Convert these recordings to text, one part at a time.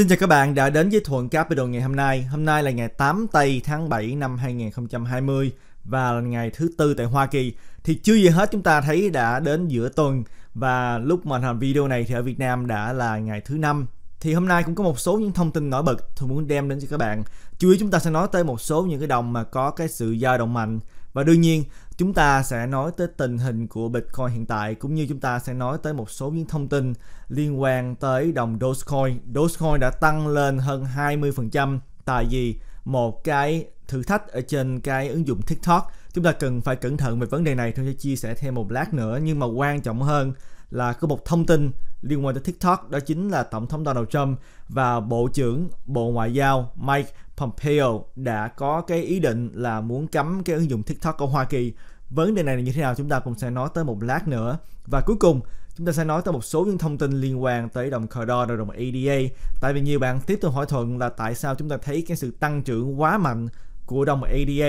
Xin chào các bạn đã đến với Thuận Capital ngày hôm nay. Hôm nay là ngày 8 tây tháng 7 năm 2020 và là ngày thứ tư tại Hoa Kỳ. Thì chưa gì hết chúng ta thấy đã đến giữa tuần và lúc mà làm video này thì ở Việt Nam đã là ngày thứ năm. Thì hôm nay cũng có một số những thông tin nổi bật tôi muốn đem đến cho các bạn. Chú ý chúng ta sẽ nói tới một số những cái đồng mà có cái sự dao động mạnh và đương nhiên chúng ta sẽ nói tới tình hình của Bitcoin hiện tại cũng như chúng ta sẽ nói tới một số những thông tin liên quan tới đồng Dogecoin. Dogecoin đã tăng lên hơn 20% tại vì một cái thử thách ở trên cái ứng dụng TikTok. Chúng ta cần phải cẩn thận về vấn đề này tôi sẽ chia sẻ thêm một lát nữa nhưng mà quan trọng hơn là có một thông tin liên quan tới TikTok đó chính là Tổng thống Donald Trump và Bộ trưởng Bộ Ngoại giao Mike Pompeo đã có cái ý định là muốn cấm cái ứng dụng TikTok của Hoa Kỳ. Vấn đề này là như thế nào chúng ta cũng sẽ nói tới một lát nữa. Và cuối cùng chúng ta sẽ nói tới một số những thông tin liên quan tới đồng Cardano rồi đồng ADA. Tại vì nhiều bạn tiếp tục hỏi thuận là tại sao chúng ta thấy cái sự tăng trưởng quá mạnh của đồng ADA.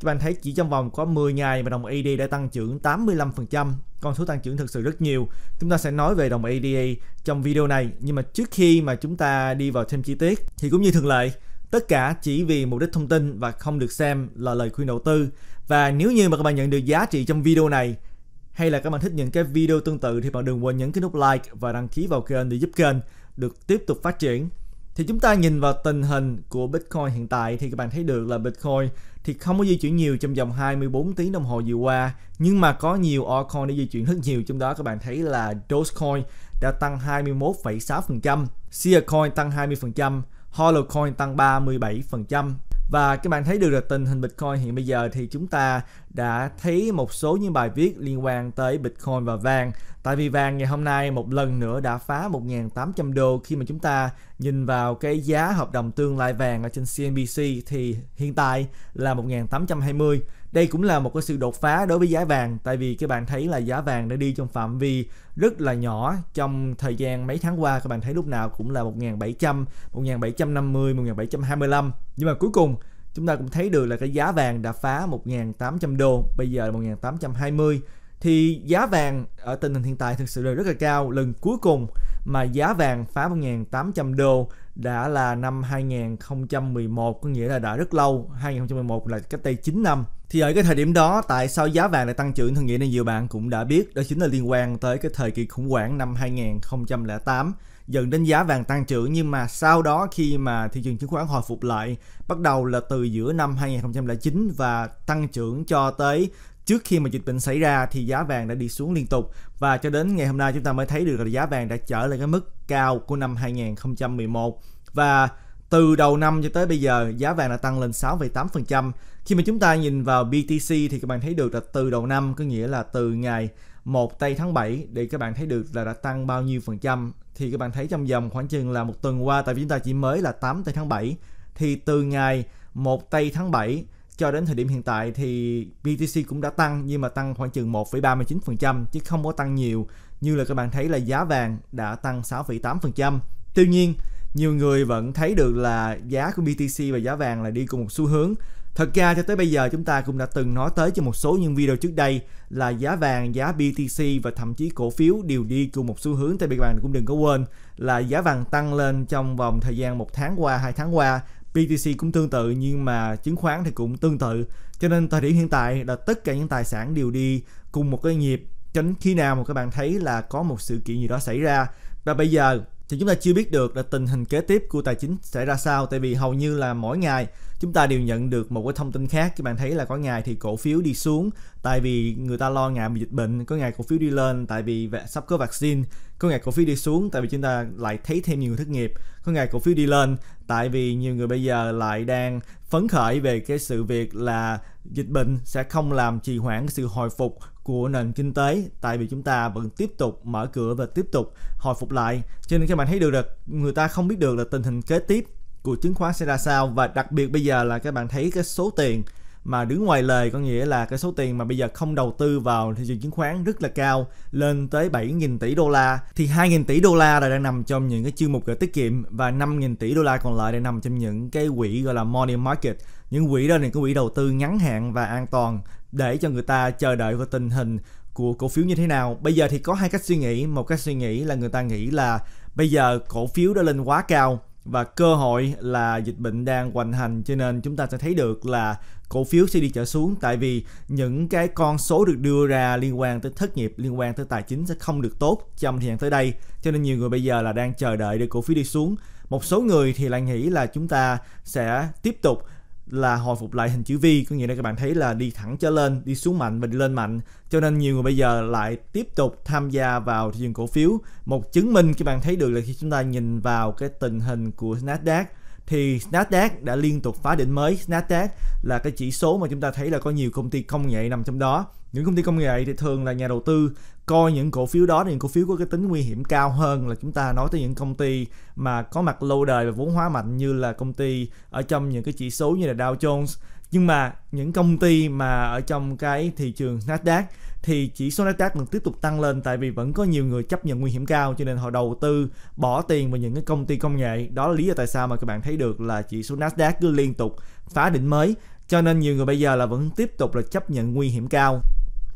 Các bạn thấy chỉ trong vòng có 10 ngày mà đồng ADA đã tăng trưởng 85%, con số tăng trưởng thực sự rất nhiều. Chúng ta sẽ nói về đồng ADA trong video này, nhưng mà trước khi mà chúng ta đi vào thêm chi tiết thì cũng như thường lệ, tất cả chỉ vì mục đích thông tin và không được xem là lời khuyên đầu tư. Và nếu như mà các bạn nhận được giá trị trong video này hay là các bạn thích những cái video tương tự thì bạn đừng quên nhấn cái nút like và đăng ký vào kênh để giúp kênh được tiếp tục phát triển. Thì chúng ta nhìn vào tình hình của Bitcoin hiện tại thì các bạn thấy được là Bitcoin thì không có di chuyển nhiều trong vòng 24 tiếng đồng hồ vừa qua nhưng mà có nhiều altcoin để di chuyển rất nhiều trong đó các bạn thấy là Dogecoin đã tăng 21,6%, Seacoin tăng 20%, Holocoin tăng 37%, và các bạn thấy được là tình hình Bitcoin hiện bây giờ thì chúng ta đã thấy một số những bài viết liên quan tới Bitcoin và vàng. Tại vì vàng ngày hôm nay một lần nữa đã phá 1.800 đô khi mà chúng ta nhìn vào cái giá hợp đồng tương lai vàng ở trên CNBC thì hiện tại là 1 1820 đây cũng là một cái sự đột phá đối với giá vàng tại vì các bạn thấy là giá vàng đã đi trong phạm vi rất là nhỏ trong thời gian mấy tháng qua các bạn thấy lúc nào cũng là 1700 1750 1725 nhưng mà cuối cùng chúng ta cũng thấy được là cái giá vàng đã phá 1.800 đô bây giờ là 1.820 thì giá vàng ở tình hình hiện tại thực sự là rất là cao lần cuối cùng mà giá vàng phá 1.800 đô đã là năm 2011 có nghĩa là đã rất lâu 2011 là cách đây 9 năm thì ở cái thời điểm đó tại sao giá vàng lại tăng trưởng thường nghĩa là nhiều bạn cũng đã biết đó chính là liên quan tới cái thời kỳ khủng hoảng năm 2008 dẫn đến giá vàng tăng trưởng nhưng mà sau đó khi mà thị trường chứng khoán hồi phục lại bắt đầu là từ giữa năm 2009 và tăng trưởng cho tới trước khi mà dịch bệnh xảy ra thì giá vàng đã đi xuống liên tục và cho đến ngày hôm nay chúng ta mới thấy được là giá vàng đã trở lại cái mức cao của năm 2011 và từ đầu năm cho tới bây giờ giá vàng đã tăng lên 6,8%. Khi mà chúng ta nhìn vào BTC thì các bạn thấy được là từ đầu năm có nghĩa là từ ngày 1 tây tháng 7 để các bạn thấy được là đã tăng bao nhiêu phần trăm thì các bạn thấy trong vòng khoảng chừng là một tuần qua tại vì chúng ta chỉ mới là 8 tây tháng 7 thì từ ngày 1 tây tháng 7 cho đến thời điểm hiện tại thì BTC cũng đã tăng nhưng mà tăng khoảng chừng 1,39% chứ không có tăng nhiều như là các bạn thấy là giá vàng đã tăng 6,8%. Tuy nhiên, nhiều người vẫn thấy được là giá của BTC và giá vàng là đi cùng một xu hướng. Thật ra cho tới bây giờ chúng ta cũng đã từng nói tới trong một số những video trước đây là giá vàng, giá BTC và thậm chí cổ phiếu đều đi cùng một xu hướng tại vì các bạn cũng đừng có quên là giá vàng tăng lên trong vòng thời gian một tháng qua, hai tháng qua BTC cũng tương tự nhưng mà chứng khoán thì cũng tương tự cho nên thời điểm hiện tại là tất cả những tài sản đều đi cùng một cái nhịp tránh khi nào mà các bạn thấy là có một sự kiện gì đó xảy ra và bây giờ thì chúng ta chưa biết được là tình hình kế tiếp của tài chính sẽ ra sao tại vì hầu như là mỗi ngày chúng ta đều nhận được một cái thông tin khác các bạn thấy là có ngày thì cổ phiếu đi xuống tại vì người ta lo ngại bị dịch bệnh có ngày cổ phiếu đi lên tại vì sắp có vaccine có ngày cổ phiếu đi xuống tại vì chúng ta lại thấy thêm nhiều người thất nghiệp có ngày cổ phiếu đi lên tại vì nhiều người bây giờ lại đang phấn khởi về cái sự việc là dịch bệnh sẽ không làm trì hoãn sự hồi phục của nền kinh tế tại vì chúng ta vẫn tiếp tục mở cửa và tiếp tục hồi phục lại cho nên các bạn thấy được là người ta không biết được là tình hình kế tiếp của chứng khoán sẽ ra sao và đặc biệt bây giờ là các bạn thấy cái số tiền mà đứng ngoài lề có nghĩa là cái số tiền mà bây giờ không đầu tư vào thị trường chứng khoán rất là cao lên tới 7.000 tỷ đô la thì 2.000 tỷ đô la là đang nằm trong những cái chương mục gửi tiết kiệm và 5.000 tỷ đô la còn lại đang nằm trong những cái quỹ gọi là money market những quỹ đó là những quỹ đầu tư ngắn hạn và an toàn để cho người ta chờ đợi vào tình hình của cổ phiếu như thế nào bây giờ thì có hai cách suy nghĩ một cách suy nghĩ là người ta nghĩ là bây giờ cổ phiếu đã lên quá cao và cơ hội là dịch bệnh đang hoành hành cho nên chúng ta sẽ thấy được là cổ phiếu sẽ đi trở xuống tại vì những cái con số được đưa ra liên quan tới thất nghiệp liên quan tới tài chính sẽ không được tốt trong thời gian tới đây cho nên nhiều người bây giờ là đang chờ đợi để cổ phiếu đi xuống một số người thì lại nghĩ là chúng ta sẽ tiếp tục là hồi phục lại hình chữ V có nghĩa là các bạn thấy là đi thẳng trở lên đi xuống mạnh và đi lên mạnh cho nên nhiều người bây giờ lại tiếp tục tham gia vào thị trường cổ phiếu một chứng minh các bạn thấy được là khi chúng ta nhìn vào cái tình hình của Nasdaq thì Nasdaq đã liên tục phá đỉnh mới Nasdaq là cái chỉ số mà chúng ta thấy là có nhiều công ty công nghệ nằm trong đó những công ty công nghệ thì thường là nhà đầu tư coi những cổ phiếu đó thì những cổ phiếu có cái tính nguy hiểm cao hơn là chúng ta nói tới những công ty mà có mặt lâu đời và vốn hóa mạnh như là công ty ở trong những cái chỉ số như là Dow Jones nhưng mà những công ty mà ở trong cái thị trường Nasdaq thì chỉ số Nasdaq vẫn tiếp tục tăng lên tại vì vẫn có nhiều người chấp nhận nguy hiểm cao cho nên họ đầu tư bỏ tiền vào những cái công ty công nghệ đó là lý do tại sao mà các bạn thấy được là chỉ số Nasdaq cứ liên tục phá đỉnh mới cho nên nhiều người bây giờ là vẫn tiếp tục là chấp nhận nguy hiểm cao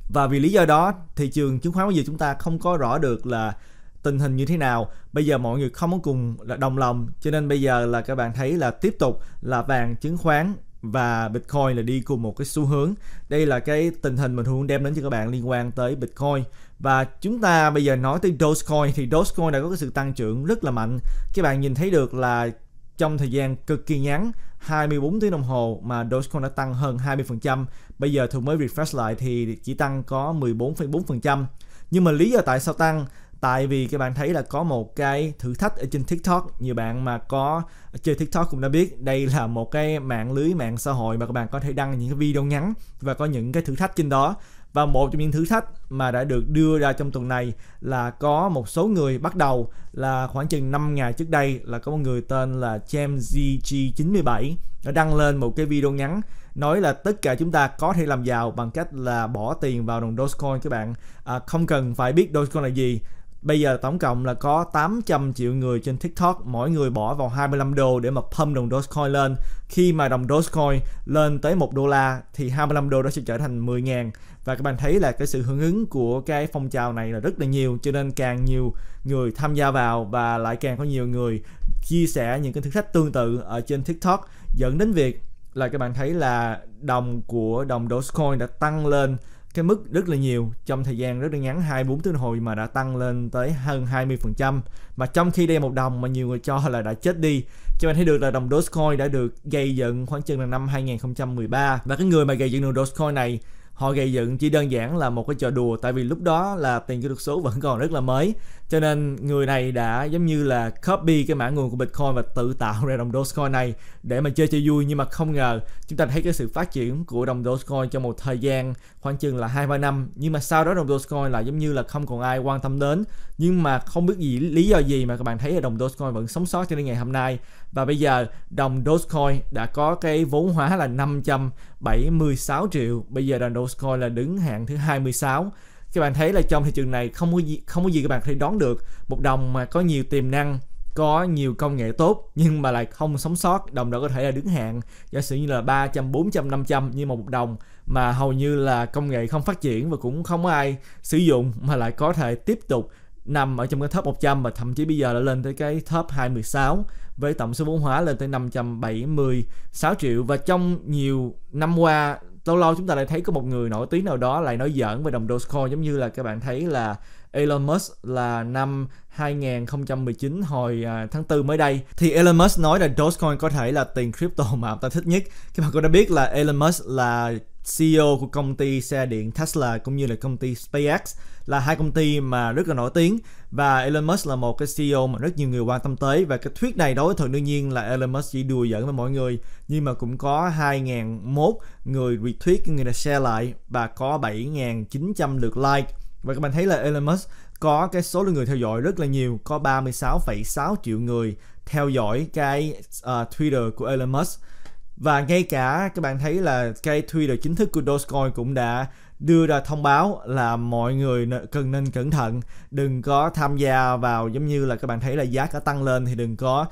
và vì lý do đó thị trường chứng khoán bây giờ chúng ta không có rõ được là tình hình như thế nào bây giờ mọi người không có cùng là đồng lòng cho nên bây giờ là các bạn thấy là tiếp tục là vàng chứng khoán và Bitcoin là đi cùng một cái xu hướng. Đây là cái tình hình mình Hương đem đến cho các bạn liên quan tới Bitcoin. Và chúng ta bây giờ nói tới Dogecoin thì Dogecoin đã có cái sự tăng trưởng rất là mạnh. Các bạn nhìn thấy được là trong thời gian cực kỳ ngắn 24 tiếng đồng hồ mà Dogecoin đã tăng hơn 20%. Bây giờ Thuận mới refresh lại thì chỉ tăng có 14,4%. Nhưng mà lý do tại sao tăng? Tại vì các bạn thấy là có một cái thử thách ở trên TikTok. Nhiều bạn mà có chơi TikTok cũng đã biết đây là một cái mạng lưới mạng xã hội mà các bạn có thể đăng những cái video ngắn và có những cái thử thách trên đó và một trong những thử thách mà đã được đưa ra trong tuần này là có một số người bắt đầu là khoảng chừng 5 ngày trước đây là có một người tên là James GG97 đã đăng lên một cái video ngắn nói là tất cả chúng ta có thể làm giàu bằng cách là bỏ tiền vào đồng Dogecoin các bạn à, không cần phải biết Dogecoin là gì Bây giờ tổng cộng là có 800 triệu người trên TikTok mỗi người bỏ vào 25 đô để mà pump đồng Dogecoin lên. Khi mà đồng Dogecoin lên tới 1 đô la thì 25 đô đó sẽ trở thành 10 ngàn và các bạn thấy là cái sự hưởng ứng của cái phong trào này là rất là nhiều cho nên càng nhiều người tham gia vào và lại càng có nhiều người chia sẻ những cái thử thách tương tự ở trên TikTok dẫn đến việc là các bạn thấy là đồng của đồng Dogecoin đã tăng lên cái mức rất là nhiều trong thời gian rất là ngắn 24 tiếng hồi mà đã tăng lên tới hơn 20% mà trong khi đây một đồng mà nhiều người cho là đã chết đi cho bạn thấy được là đồng Dogecoin đã được gây dựng khoảng chừng là năm 2013 và cái người mà gây dựng đồng Dogecoin này họ gây dựng chỉ đơn giản là một cái trò đùa tại vì lúc đó là tiền kỹ thuật số vẫn còn rất là mới cho nên người này đã giống như là copy cái mã nguồn của Bitcoin và tự tạo ra đồng Dogecoin này để mà chơi cho vui nhưng mà không ngờ chúng ta thấy cái sự phát triển của đồng Dogecoin trong một thời gian khoảng chừng là hai ba năm nhưng mà sau đó đồng Dogecoin lại giống như là không còn ai quan tâm đến nhưng mà không biết gì lý do gì mà các bạn thấy là đồng Dogecoin vẫn sống sót cho đến ngày hôm nay và bây giờ đồng Dogecoin đã có cái vốn hóa là 576 triệu bây giờ đồng Dogecoin là đứng hạng thứ 26 các bạn thấy là trong thị trường này không có gì không có gì các bạn có thể đón được một đồng mà có nhiều tiềm năng có nhiều công nghệ tốt nhưng mà lại không sống sót đồng đó có thể là đứng hạng giả sử như là 300 400 500 như một đồng mà hầu như là công nghệ không phát triển và cũng không có ai sử dụng mà lại có thể tiếp tục nằm ở trong cái top 100 và thậm chí bây giờ đã lên tới cái top 26 với tổng số vốn hóa lên tới 576 triệu và trong nhiều năm qua lâu lâu chúng ta lại thấy có một người nổi tiếng nào đó lại nói giỡn về đồng Dogecoin giống như là các bạn thấy là Elon Musk là năm 2019 hồi à, tháng 4 mới đây thì Elon Musk nói là Dogecoin có thể là tiền crypto mà ông ta thích nhất. Các bạn có đã biết là Elon Musk là CEO của công ty xe điện Tesla cũng như là công ty SpaceX là hai công ty mà rất là nổi tiếng và Elon Musk là một cái CEO mà rất nhiều người quan tâm tới và cái thuyết này đối với thường đương nhiên là Elon Musk chỉ đùa giỡn với mọi người nhưng mà cũng có 2.001 người retweet người là share lại và có 7.900 lượt like và các bạn thấy là Elon Musk có cái số lượng người theo dõi rất là nhiều có 36,6 triệu người theo dõi cái uh, Twitter của Elon Musk và ngay cả các bạn thấy là cái Twitter chính thức của Dogecoin cũng đã đưa ra thông báo là mọi người cần nên cẩn thận đừng có tham gia vào giống như là các bạn thấy là giá cả tăng lên thì đừng có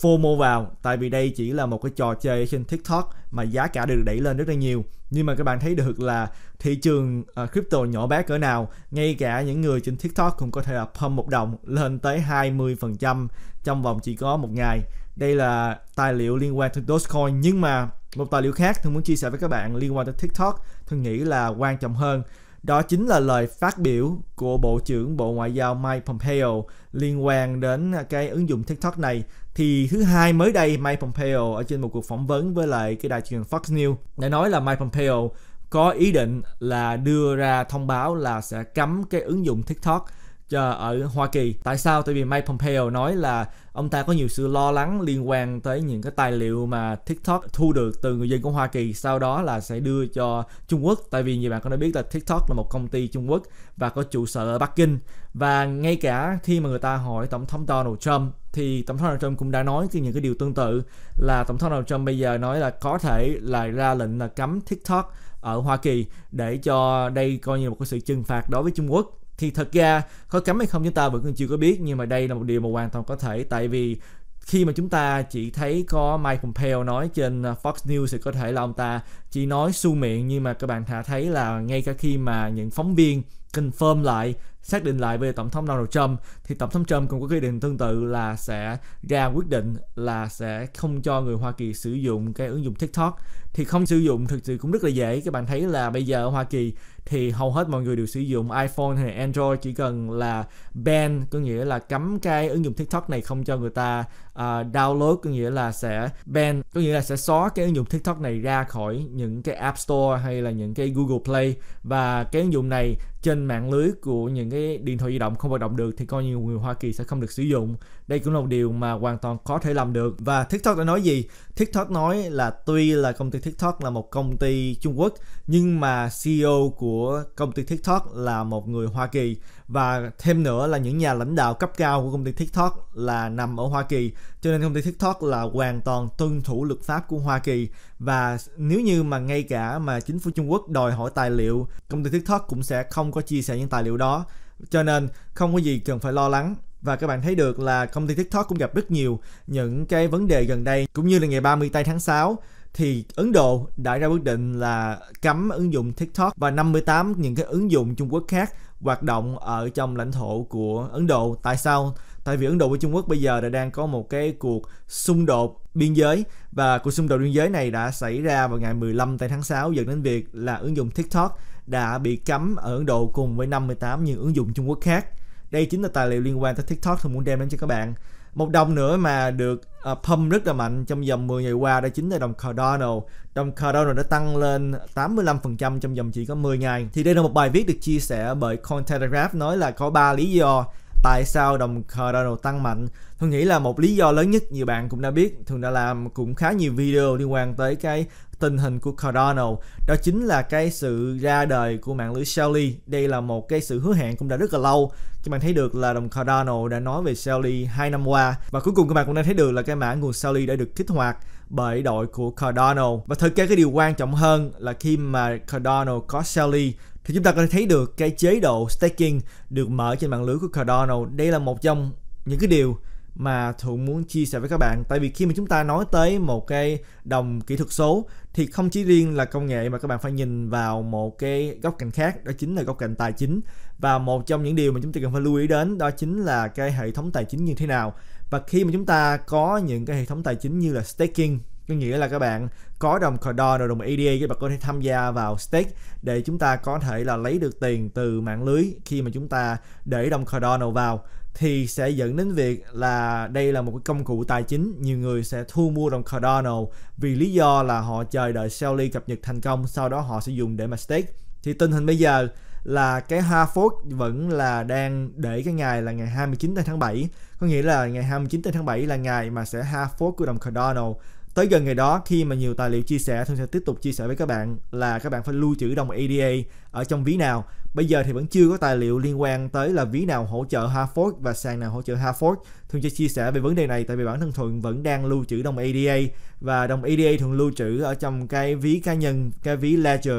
FOMO vào tại vì đây chỉ là một cái trò chơi trên TikTok mà giá cả được đẩy lên rất là nhiều nhưng mà các bạn thấy được là thị trường à, crypto nhỏ bé cỡ nào ngay cả những người trên TikTok cũng có thể là pump một đồng lên tới 20% trong vòng chỉ có một ngày đây là tài liệu liên quan tới Dogecoin nhưng mà một tài liệu khác thường muốn chia sẻ với các bạn liên quan tới TikTok thường nghĩ là quan trọng hơn đó chính là lời phát biểu của Bộ trưởng Bộ Ngoại giao Mike Pompeo liên quan đến cái ứng dụng TikTok này. Thì thứ hai mới đây Mike Pompeo ở trên một cuộc phỏng vấn với lại cái đài truyền Fox News đã nói là Mike Pompeo có ý định là đưa ra thông báo là sẽ cấm cái ứng dụng TikTok ở Hoa Kỳ. Tại sao? Tại vì Mike Pompeo nói là ông ta có nhiều sự lo lắng liên quan tới những cái tài liệu mà TikTok thu được từ người dân của Hoa Kỳ sau đó là sẽ đưa cho Trung Quốc. Tại vì như bạn có đã biết là TikTok là một công ty Trung Quốc và có trụ sở ở Bắc Kinh. Và ngay cả khi mà người ta hỏi Tổng thống Donald Trump thì Tổng thống Donald Trump cũng đã nói những cái điều tương tự là Tổng thống Donald Trump bây giờ nói là có thể là ra lệnh là cấm TikTok ở Hoa Kỳ để cho đây coi như một cái sự trừng phạt đối với Trung Quốc thì thật ra có cấm hay không chúng ta vẫn chưa có biết nhưng mà đây là một điều mà hoàn toàn có thể tại vì khi mà chúng ta chỉ thấy có Mike Pompeo nói trên ờ, Fox News thì có thể là ông ta chỉ nói su miệng nhưng mà các bạn thả thấy là ngay cả khi mà những phóng viên confirm lại xác định lại về tổng thống Donald Trump thì tổng thống Trump cũng có quyết định tương tự là sẽ ra quyết định là sẽ không cho người Hoa Kỳ sử dụng cái ứng dụng TikTok thì không sử dụng thực sự cũng rất là dễ các bạn thấy là bây giờ ở Hoa Kỳ thì hầu hết mọi người đều sử dụng iPhone hay Android chỉ cần là ban có nghĩa là cấm cái ứng dụng TikTok này không cho người ta uh, download có nghĩa là sẽ ban có nghĩa là sẽ xóa cái ứng dụng TikTok này ra khỏi những cái App Store hay là những cái Google Play và cái ứng dụng này trên mạng lưới của những cái điện thoại di động không hoạt động được thì coi như người Hoa Kỳ sẽ không được sử dụng đây cũng là một điều mà hoàn toàn có thể làm được. Và TikTok đã nói gì? TikTok nói là tuy là công ty TikTok là một công ty Trung Quốc nhưng mà CEO của công ty TikTok là một người Hoa Kỳ và thêm nữa là những nhà lãnh đạo cấp cao của công ty TikTok là nằm ở Hoa Kỳ cho nên công ty TikTok là hoàn toàn tuân thủ luật pháp của Hoa Kỳ và nếu như mà ngay cả mà chính phủ Trung Quốc đòi hỏi tài liệu công ty TikTok cũng sẽ không có chia sẻ những tài liệu đó cho nên không có gì cần phải lo lắng và các bạn thấy được là công ty TikTok cũng gặp rất nhiều những cái vấn đề gần đây cũng như là ngày 30 tây tháng 6 thì Ấn Độ đã ra quyết định là cấm ứng dụng TikTok và 58 những cái ứng dụng Trung Quốc khác hoạt động ở trong lãnh thổ của Ấn Độ. Tại sao? Tại vì Ấn Độ với Trung Quốc bây giờ đã đang có một cái cuộc xung đột biên giới và cuộc xung đột biên giới này đã xảy ra vào ngày 15 tây tháng 6 dẫn đến việc là ứng dụng TikTok đã bị cấm ở Ấn Độ cùng với 58 những ứng dụng Trung Quốc khác đây chính là tài liệu liên quan tới tiktok tôi muốn đem đến cho các bạn một đồng nữa mà được uh, pump rất là mạnh trong vòng 10 ngày qua đó chính là đồng Cardano. Đồng Cardano đã tăng lên 85% trong vòng chỉ có 10 ngày. Thì đây là một bài viết được chia sẻ bởi Cointelegraph nói là có 3 lý do tại sao đồng Cardano tăng mạnh. Tôi nghĩ là một lý do lớn nhất nhiều bạn cũng đã biết, thường đã làm cũng khá nhiều video liên quan tới cái tình hình của Cardano đó chính là cái sự ra đời của mạng lưới Shelly đây là một cái sự hứa hẹn cũng đã rất là lâu các bạn thấy được là đồng Cardano đã nói về Shelly 2 năm qua và cuối cùng các bạn cũng đã thấy được là cái mã nguồn Shelly đã được kích hoạt bởi đội của Cardano và thực ra cái điều quan trọng hơn là khi mà Cardano có Shelly thì chúng ta có thể thấy được cái chế độ staking được mở trên mạng lưới của Cardano đây là một trong những cái điều mà Thuận muốn chia sẻ với các bạn tại vì khi mà chúng ta nói tới một cái đồng kỹ thuật số thì không chỉ riêng là công nghệ mà các bạn phải nhìn vào một cái góc cạnh khác đó chính là góc cạnh tài chính và một trong những điều mà chúng ta cần phải lưu ý đến đó chính là cái hệ thống tài chính như thế nào và khi mà chúng ta có những cái hệ thống tài chính như là staking có nghĩa là các bạn có đồng Cardano rồi đồng ADA các bạn có thể tham gia vào stake để chúng ta có thể là lấy được tiền từ mạng lưới khi mà chúng ta để đồng Cardano vào thì sẽ dẫn đến việc là đây là một cái công cụ tài chính nhiều người sẽ thu mua đồng Cardano vì lý do là họ chờ đợi Sally cập nhật thành công sau đó họ sẽ dùng để mà stake thì tình hình bây giờ là cái Harford vẫn là đang để cái ngày là ngày 29 tháng 7 có nghĩa là ngày 29 tháng 7 là ngày mà sẽ Harford của đồng Cardano tới gần ngày đó khi mà nhiều tài liệu chia sẻ tôi sẽ tiếp tục chia sẻ với các bạn là các bạn phải lưu trữ đồng ADA ở trong ví nào Bây giờ thì vẫn chưa có tài liệu liên quan tới là ví nào hỗ trợ Harford và sàn nào hỗ trợ Harford. Thường cho chia sẻ về vấn đề này tại vì bản thân Thuận vẫn đang lưu trữ đồng ADA và đồng ADA thường lưu trữ ở trong cái ví cá nhân, cái ví Ledger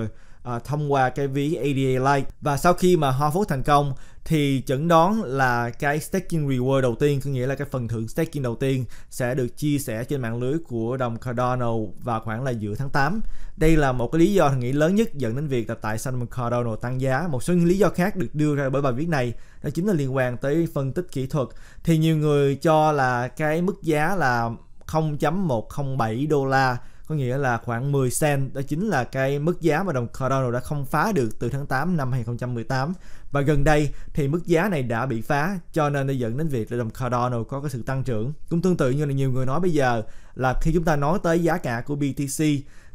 uh, thông qua cái ví ADA Lite và sau khi mà Hoa phốt thành công thì chẩn đoán là cái staking reward đầu tiên có nghĩa là cái phần thưởng staking đầu tiên sẽ được chia sẻ trên mạng lưới của đồng Cardano vào khoảng là giữa tháng 8. Đây là một cái lý do nghĩ lớn nhất dẫn đến việc là tại sao đồng Cardano tăng giá. Một số những lý do khác được đưa ra bởi bài viết này đó chính là liên quan tới phân tích kỹ thuật. Thì nhiều người cho là cái mức giá là 0.107 đô la có nghĩa là khoảng 10 cent đó chính là cái mức giá mà đồng Cardano đã không phá được từ tháng 8 năm 2018 và gần đây thì mức giá này đã bị phá cho nên đã dẫn đến việc là đồng Cardano có cái sự tăng trưởng cũng tương tự như là nhiều người nói bây giờ là khi chúng ta nói tới giá cả của BTC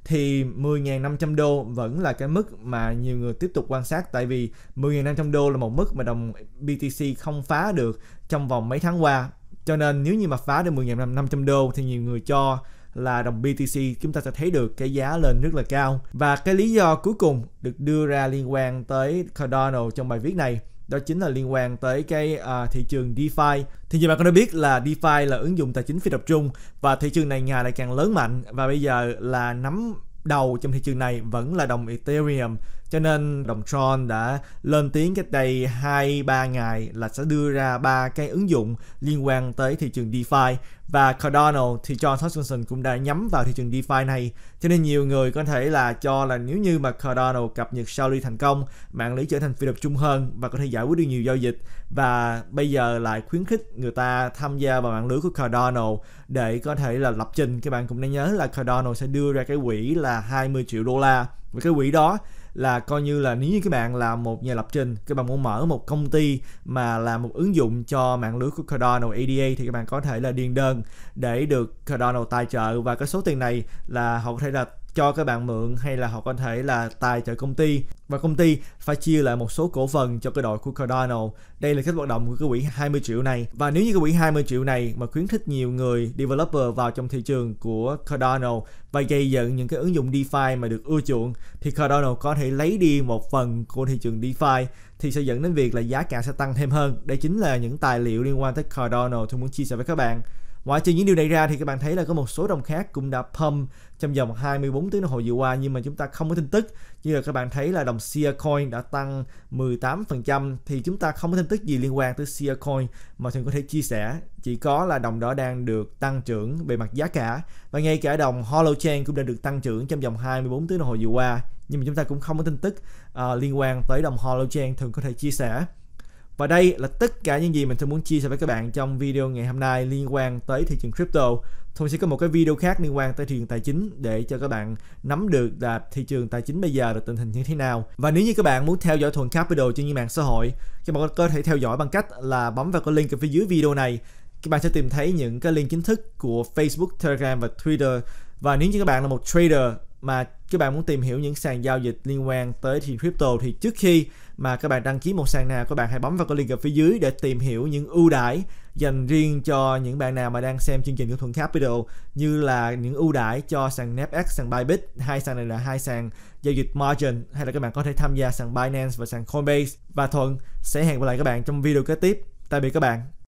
thì 10.500 đô vẫn là cái mức mà nhiều người tiếp tục quan sát tại vì 10.500 đô là một mức mà đồng BTC không phá được trong vòng mấy tháng qua cho nên nếu như mà phá được 10.500 đô thì nhiều người cho là đồng BTC chúng ta sẽ thấy được cái giá lên rất là cao. Và cái lý do cuối cùng được đưa ra liên quan tới Cardano trong bài viết này đó chính là liên quan tới cái à, thị trường DeFi. Thì như bạn có đã biết là DeFi là ứng dụng tài chính phi tập trung và thị trường này ngày lại càng lớn mạnh và bây giờ là nắm đầu trong thị trường này vẫn là đồng Ethereum cho nên đồng Tron đã lên tiếng cách đây 2-3 ngày là sẽ đưa ra ba cái ứng dụng liên quan tới thị trường DeFi và Cardano thì John Hutchinson cũng đã nhắm vào thị trường DeFi này. Cho nên nhiều người có thể là cho là nếu như mà Cardano cập nhật sau thành công, mạng lưới trở thành phi tập trung hơn và có thể giải quyết được nhiều giao dịch và bây giờ lại khuyến khích người ta tham gia vào mạng lưới của Cardano để có thể là lập trình. Các bạn cũng nên nhớ là Cardano sẽ đưa ra cái quỹ là 20 triệu đô la và cái quỹ đó là coi như là nếu như các bạn là một nhà lập trình các bạn muốn mở một công ty mà là một ứng dụng cho mạng lưới của Cardano ADA thì các bạn có thể là điền đơn để được Cardano tài trợ và cái số tiền này là họ có thể là cho các bạn mượn hay là họ có thể là tài trợ công ty và công ty phải chia lại một số cổ phần cho cái đội của Cardano. Đây là cách hoạt động của cái quỹ 20 triệu này. Và nếu như cái quỹ 20 triệu này mà khuyến khích nhiều người developer vào trong thị trường của Cardano và gây dựng những cái ứng dụng DeFi mà được ưa chuộng thì Cardano có thể lấy đi một phần của thị trường DeFi thì sẽ dẫn đến việc là giá cả sẽ tăng thêm hơn. Đây chính là những tài liệu liên quan tới Cardano tôi muốn chia sẻ với các bạn. Ngoại trừ những điều này ra thì các bạn thấy là có một số đồng khác cũng đã pump trong vòng 24 tiếng đồng hồ vừa qua nhưng mà chúng ta không có tin tức. Như là các bạn thấy là đồng Sia Coin đã tăng 18% thì chúng ta không có tin tức gì liên quan tới Sia Coin mà thường có thể chia sẻ. Chỉ có là đồng đó đang được tăng trưởng về mặt giá cả và ngay cả đồng Holochain cũng đã được tăng trưởng trong vòng 24 tiếng đồng hồ vừa qua nhưng mà chúng ta cũng không có tin tức uh, liên quan tới đồng Holochain thường có thể chia sẻ. Và đây là tất cả những gì mình thân muốn chia sẻ với các bạn trong video ngày hôm nay liên quan tới thị trường crypto. Thông sẽ có một cái video khác liên quan tới thị trường tài chính để cho các bạn nắm được là thị trường tài chính bây giờ là tình hình như thế nào. Và nếu như các bạn muốn theo dõi Thuần Capital trên những mạng xã hội, các bạn có thể theo dõi bằng cách là bấm vào cái link ở phía dưới video này. Các bạn sẽ tìm thấy những cái link chính thức của Facebook, Telegram và Twitter. Và nếu như các bạn là một trader mà các bạn muốn tìm hiểu những sàn giao dịch liên quan tới thị trường crypto thì trước khi mà các bạn đăng ký một sàn nào các bạn hãy bấm vào cái link ở phía dưới để tìm hiểu những ưu đãi dành riêng cho những bạn nào mà đang xem chương trình của Thuận Capital như là những ưu đãi cho sàn NetX, sàn Bybit, hai sàn này là hai sàn giao dịch margin hay là các bạn có thể tham gia sàn Binance và sàn Coinbase và Thuận sẽ hẹn gặp lại các bạn trong video kế tiếp. Tạm biệt các bạn.